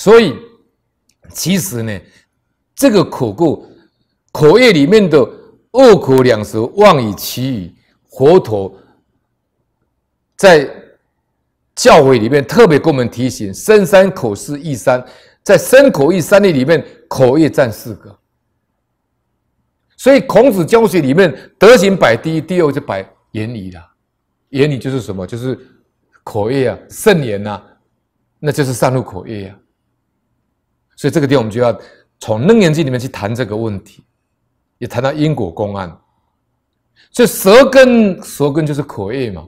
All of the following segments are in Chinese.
所以，其实呢，这个口过，口业里面的恶口、两舌、妄语、其语，佛陀在教诲里面特别给我们提醒：深山口是易山，在深口易山里里面，口业占四个。所以，孔子教学里面，德行摆第一，第二就摆言语啦，言语就是什么？就是口业啊，圣言呐，那就是善入口业呀。所以这个点我们就要从《楞严经》里面去谈这个问题，也谈到因果公案。所以舌根、舌根就是口业嘛。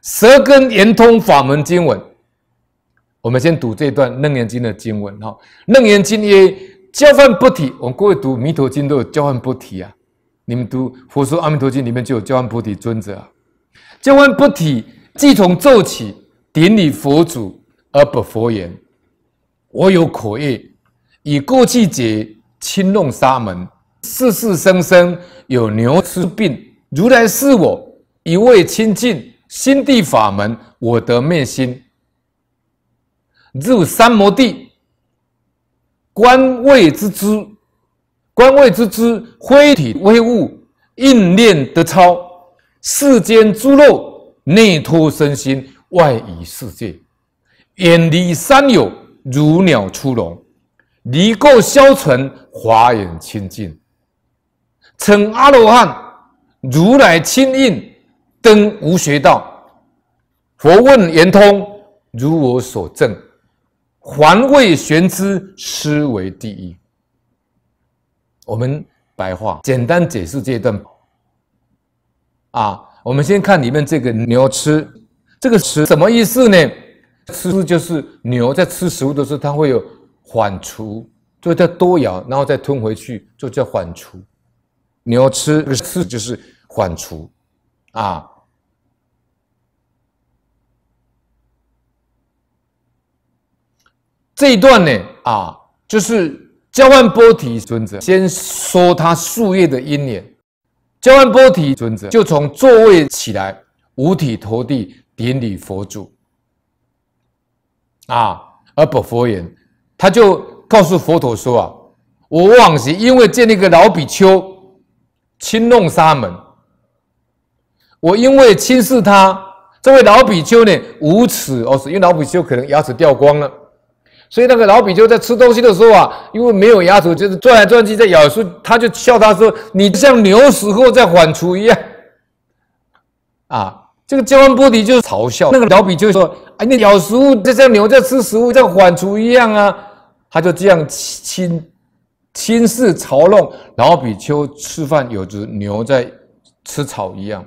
舌根圆通法门经文，我们先读这段《楞严经》的经文哈。《楞严经》曰：“交换菩提。”我们各位读《弥陀经》都有交换菩提啊。你们读《佛说阿弥陀经》里面就有交换菩提尊者啊。交换菩提，即从奏起，顶礼佛祖而不佛言，我有口业。以过去劫轻弄沙门，世世生生有牛吃病。如来是我一味清净心地法门，我得灭心入三摩地。观知之知，观知之知，灰体微物，应念得超。世间诸肉，内脱身心，外移世界，远离三有，如鸟出笼。离垢消尘，华严清净，称阿罗汉，如来亲印，登无学道。佛问圆通，如我所证，还未玄之，师为第一。我们白话简单解释这一段啊，我们先看里面这个牛吃，这个吃什么意思呢？吃就是牛在吃食物的时候，它会有。缓除，就叫多咬，然后再吞回去，就叫缓除。你要吃，吃就是缓除啊。这一段呢，啊，就是交换波体尊者先说他树叶的因缘，交换波体尊者就从座位起来，五体投地顶礼佛祖啊，而不佛言。他就告诉佛陀说啊，我忘记因为见那个老比丘轻弄沙门，我因为轻视他这位老比丘呢无耻哦，因为老比丘可能牙齿掉光了，所以那个老比丘在吃东西的时候啊，因为没有牙齿，就是转来转去在咬树，他就笑他说你像牛死后在缓厨一样啊，这个交换波提就是嘲笑那个老比丘说，哎，你咬食物就像牛在吃食物在缓厨一样啊。他就这样轻，轻视嘲弄老比丘吃饭，有只牛在吃草一样，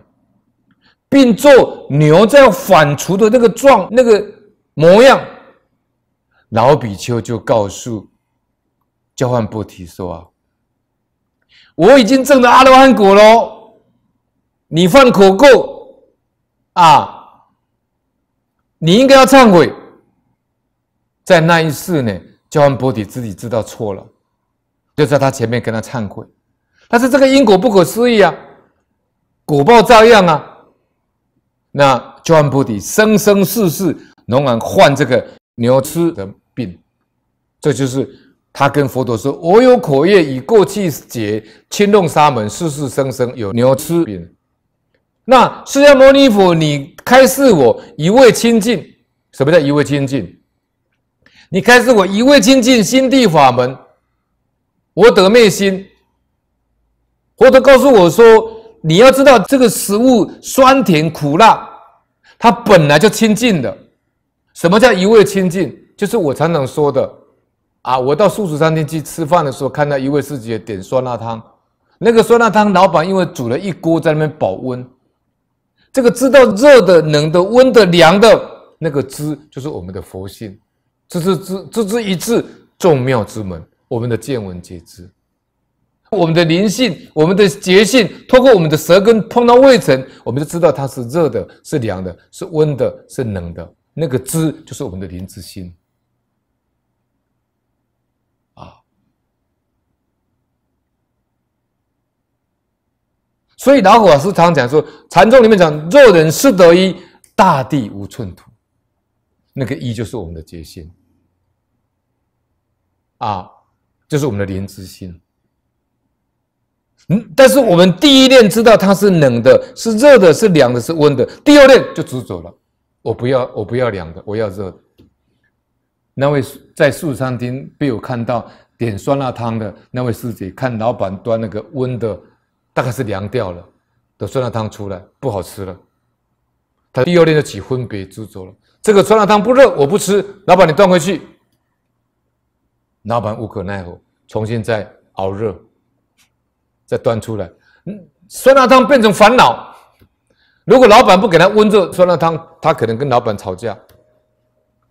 并做牛在反刍的那个状、那个模样。老比丘就告诉交换菩提说：“啊，我已经证得阿罗汉果了，你犯口垢啊，你应该要忏悔。”在那一世呢？教摩罗底自己知道错了，就在他前面跟他忏悔。但是这个因果不可思议啊，果报照样啊。那教摩罗底生生世世仍然患这个牛痴的病，这就是他跟佛陀说：“我有苦业，以过去劫侵弄沙门，世世生生有牛痴病。”那释迦牟尼佛，你开示我一味清净。什么叫一味清净？你开始，我一味清净心地法门，我得昧心。佛陀告诉我说：“你要知道，这个食物酸甜苦辣，它本来就清净的。什么叫一味清净？就是我常常说的，啊，我到素食餐厅去吃饭的时候，看到一位师姐点酸辣汤，那个酸辣汤老板因为煮了一锅在那边保温，这个知道热的、冷的、温的、凉的，那个知就是我们的佛性。”这是之，这是一次众妙之门。我们的见闻皆知，我们的灵性，我们的觉性，通过我们的舌根碰到胃层，我们就知道它是热的、是凉的、是温的、是冷的。那个知就是我们的灵之心啊。所以老法师常讲说，禅宗里面讲：若人失得一，大地无寸土。那个一就是我们的觉心。啊，就是我们的灵知心。嗯，但是我们第一念知道它是冷的，是热的，是凉的，是温的。第二念就知足了，我不要，我不要凉的，我要热的。那位在素餐厅被我看到点酸辣汤的那位师姐，看老板端那个温的，大概是凉掉了，的酸辣汤出来不好吃了。他第二天就起分别执着了。这个酸辣汤不热，我不吃。老板，你端回去。老板无可奈何，重新再熬热，再端出来。酸辣汤变成烦恼。如果老板不给他温热酸辣汤，他可能跟老板吵架，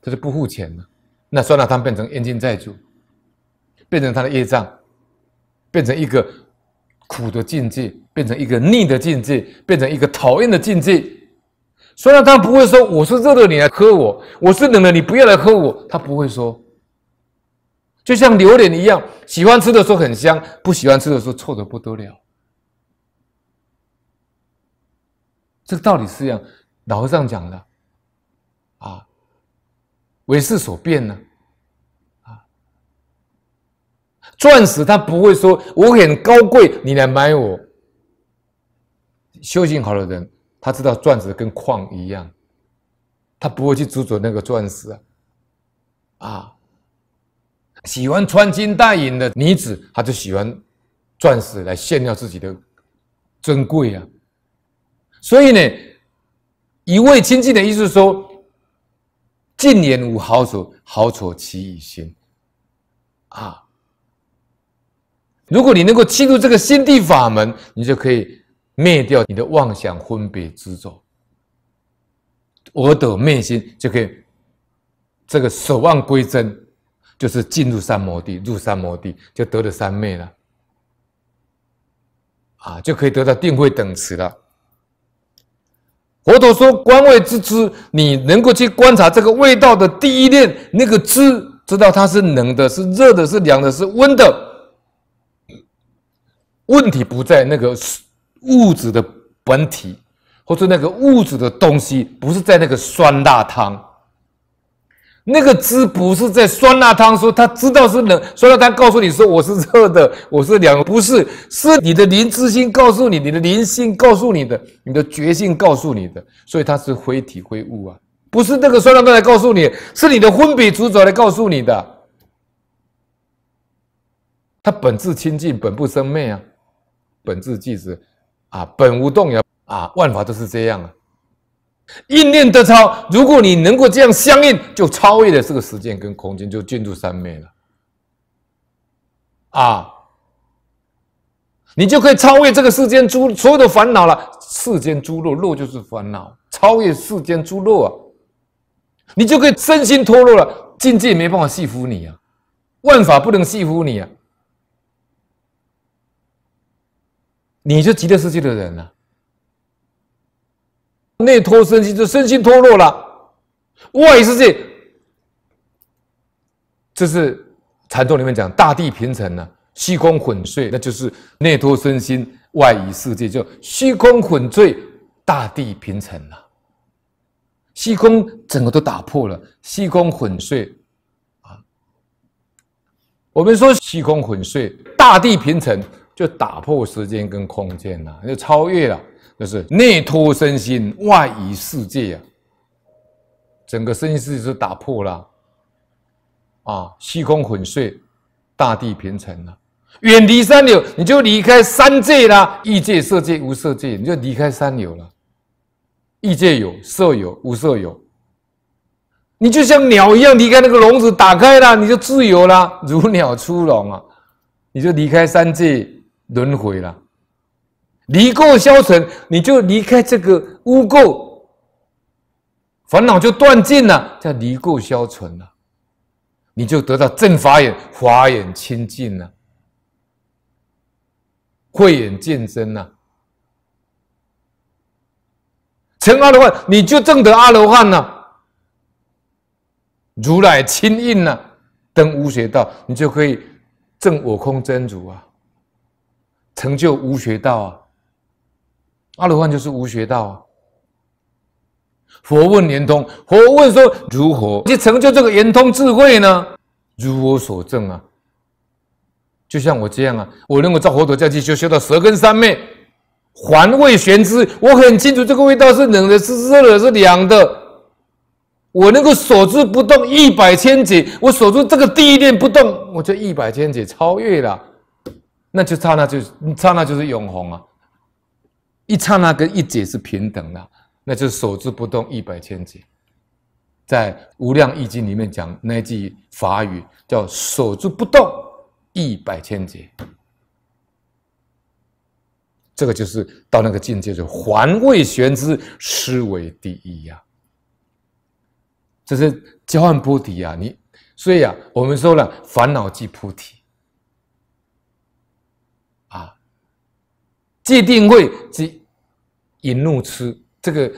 他就不付钱了。那酸辣汤变成冤亲债主，变成他的业障，变成一个苦的境界，变成一个逆的境界，变成一个讨厌的境界。虽然他不会说我是热的，你来喝我；我是冷的，你不要来喝我。他不会说，就像榴莲一样，喜欢吃的时候很香，不喜欢吃的时候臭的不得了。这个道理是一样，老和尚讲的啊，为事所变呢，啊，钻石他不会说我很高贵，你来买我。修行好的人。他知道钻石跟矿一样，他不会去执着那个钻石啊！啊，喜欢穿金戴银的女子，她就喜欢钻石来炫耀自己的尊贵啊！所以呢，一位亲近的意思说：“近言无好丑，好丑起以心。”啊，如果你能够进入这个心地法门，你就可以。灭掉你的妄想、分别、执着，佛陀灭心就可以，这个守望归真，就是进入三摩地，入三摩地就得了三昧了，啊，就可以得到定慧等持了。佛陀说，观外之知，你能够去观察这个味道的第一念，那个知知道它是冷的、是热的、是凉的、是温的，问题不在那个。物质的本体，或者那个物质的东西，不是在那个酸辣汤。那个知不是在酸辣汤说，他知道是冷酸辣汤，告诉你说我是热的，我是凉，不是是你的灵知心告诉你，你的灵性告诉你的，你的觉性告诉你的，所以它是灰体灰物啊，不是那个酸辣汤来告诉你，是你的昏别主宰来告诉你的。它本质清净，本不生灭啊，本质即是。啊，本无动摇啊，万法都是这样啊。应念得超，如果你能够这样相应，就超越了这个时间跟空间，就进入三昧了。啊，你就可以超越这个世间诸所有的烦恼了。世间诸肉肉就是烦恼，超越世间诸肉啊，你就可以身心脱落了，境界没办法戏服你啊，万法不能戏服你啊。你就极乐世界的人了。内脱身心就身心脱落了，外世界，这是禅宗里面讲大地平成了，虚空混碎，那就是内脱身心，外移世界就虚空混碎，大地平成了，虚空整个都打破了，虚空混碎啊！我们说虚空混碎，大地平成。就打破时间跟空间了，就超越了，就是内脱身心，外移世界啊。整个身心世界就打破了，啊，虚空粉碎，大地平成了。远离三流，你就离开三界啦。异界、色界、无色界，你就离开三流了。异界有，色有，无色有，你就像鸟一样离开那个笼子，打开了，你就自由了，如鸟出笼啊，你就离开三界。轮回了，离垢消尘，你就离开这个污垢，烦恼就断尽了，叫离垢消尘了，你就得到正法眼、法眼清净了，慧眼见真了，成阿罗汉，你就证得阿罗汉了，如来清印了，登无学道，你就可以证我空真如啊。成就无学道啊，阿罗汉就是无学道啊。佛问圆通，佛问说如何去成就这个圆通智慧呢？如我所证啊，就像我这样啊，我能够照佛陀教去修，修到舌根三昧，环味玄知，我很清楚这个味道是冷的，是热的，是凉的。我能够守住不动一百千劫，我守住这个第一念不动，我就一百千劫超越了。那就刹那，就是刹那，就是永恒啊！一刹那跟一劫是平等的，那就是手之不动一百千劫。在《无量易经》里面讲那句法语，叫“手之不动一百千劫”。这个就是到那个境界，就环未悬之，思为第一呀！这是交换菩提呀，你所以呀，我们说了烦恼即菩提。既定即引怒痴，这个，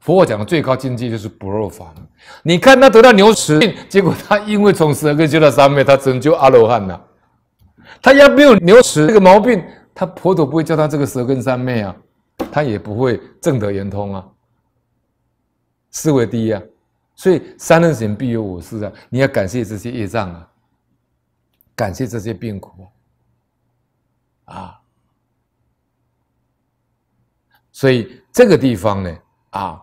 佛讲的最高境界就是不肉法。你看他得到牛食，结果他因为从舌根救到三昧，他能救阿罗汉了。他要没有牛食这个毛病，他佛陀不会叫他这个舌根三昧啊，他也不会正得圆通啊，思维低啊。所以三人行必有我师啊，你要感谢这些业障啊，感谢这些病苦啊，啊。所以这个地方呢，啊，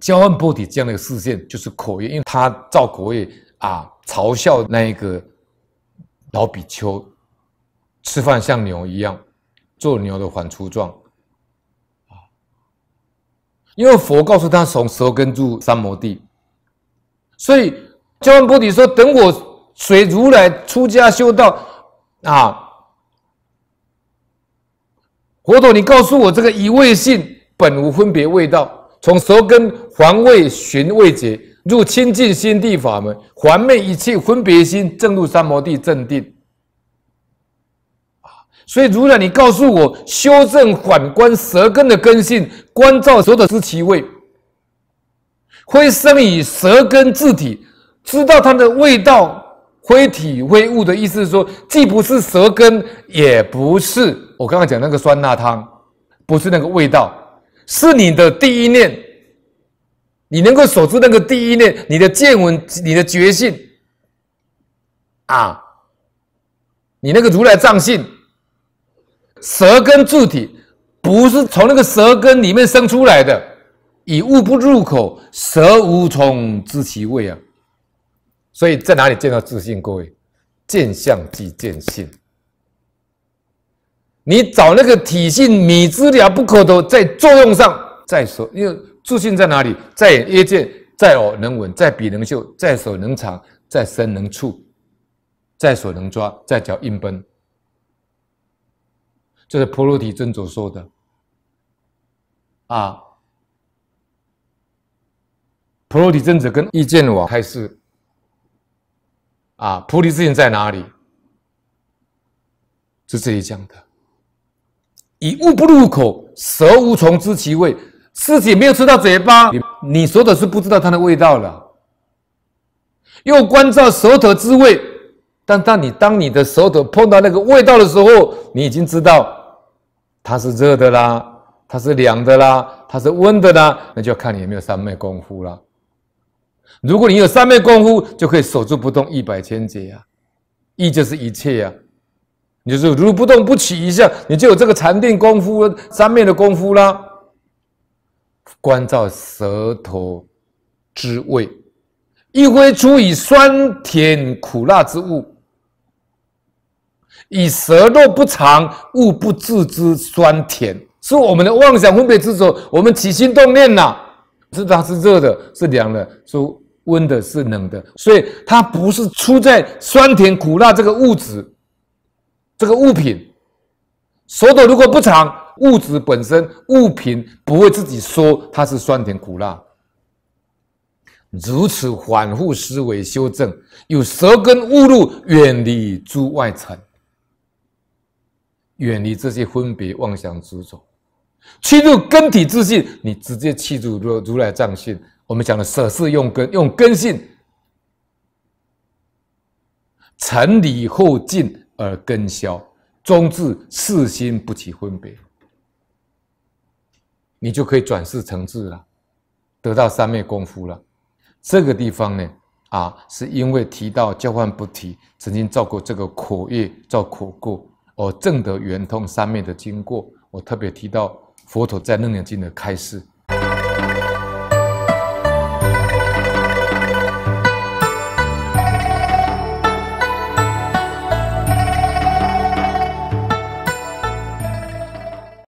交换波底这样的一个视线就是口业，因为他造口业啊，嘲笑那一个老比丘吃饭像牛一样，做牛的缓刍状啊，因为佛告诉他从舌根住三摩地，所以迦文波底说：“等我随如来出家修道啊。”佛陀，你告诉我，这个一味性本无分别味道，从舌根还味寻味觉，入清净心地法门，还灭一切分别心，正入三摩地正定。啊！所以，如来，你告诉我，修正反观舌根的根性，观照所的知其味，会生以舌根自体，知道它的味道。灰体灰物的意思是说，既不是舌根，也不是我刚刚讲那个酸辣汤，不是那个味道，是你的第一念，你能够守住那个第一念，你的见闻，你的觉性，啊，你那个如来藏性，舌根柱体，不是从那个舌根里面生出来的，以物不入口，舌无从知其味啊。所以在哪里见到自信？各位，见相即见性。你找那个体性，米之了不可得。在作用上，在所，因为自信在哪里？在眼见，在耳能闻，在鼻能嗅，在手能长，在身能触，在手能抓，在脚硬奔。这是婆罗提尊者说的。啊，婆罗提尊者跟意见王开始。啊，菩提之境在哪里？是这里讲的，以物不入口，舌无从知其味。自己没有吃到嘴巴，你你舌头是不知道它的味道了。又关照舌头滋味，但当你当你的舌头碰到那个味道的时候，你已经知道它是热的啦，它是凉的啦，它是温的啦，那就要看你有没有三昧功夫啦。如果你有三昧功夫，就可以守住不动一百千劫呀。意就是一切呀。你就说如不动不起一下，你就有这个禅定功夫、三昧的功夫啦。关照舌头之味，一挥出以酸甜苦辣之物。以舌肉不尝，物不自知酸甜，是我们的妄想分别之所，我们起心动念呐。是它是热的，是凉的，是温的，是冷的，所以它不是出在酸甜苦辣这个物质、这个物品。舌头如果不长，物质本身、物品不会自己说它是酸甜苦辣。如此反复思维修正，有舌根误入，远离诸外尘，远离这些分别妄想执着。弃入根体之性，你直接弃入如如来藏性。我们讲的舍事用根，用根性，成理后进而根消，终至四心不起分别，你就可以转世成智了，得到三昧功夫了。这个地方呢，啊，是因为提到交换不提，曾经造过这个苦业，造苦过，而正得圆通三昧的经过，我特别提到。佛陀在楞严经的开示。